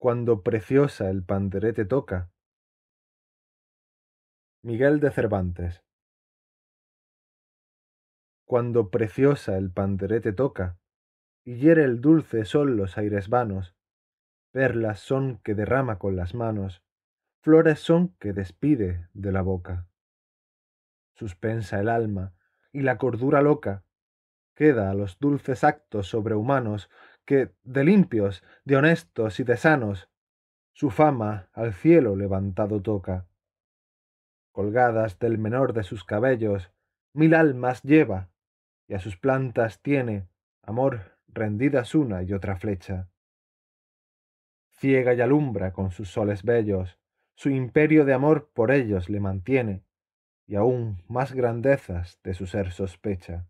Cuando preciosa el panderete toca. Miguel de Cervantes. Cuando preciosa el panderete toca, y hiere el dulce sol los aires vanos, perlas son que derrama con las manos, flores son que despide de la boca. Suspensa el alma, y la cordura loca queda a los dulces actos sobrehumanos que de limpios, de honestos y de sanos, su fama al cielo levantado toca. Colgadas del menor de sus cabellos, mil almas lleva, y a sus plantas tiene, amor, rendidas una y otra flecha. Ciega y alumbra con sus soles bellos, su imperio de amor por ellos le mantiene, y aún más grandezas de su ser sospecha.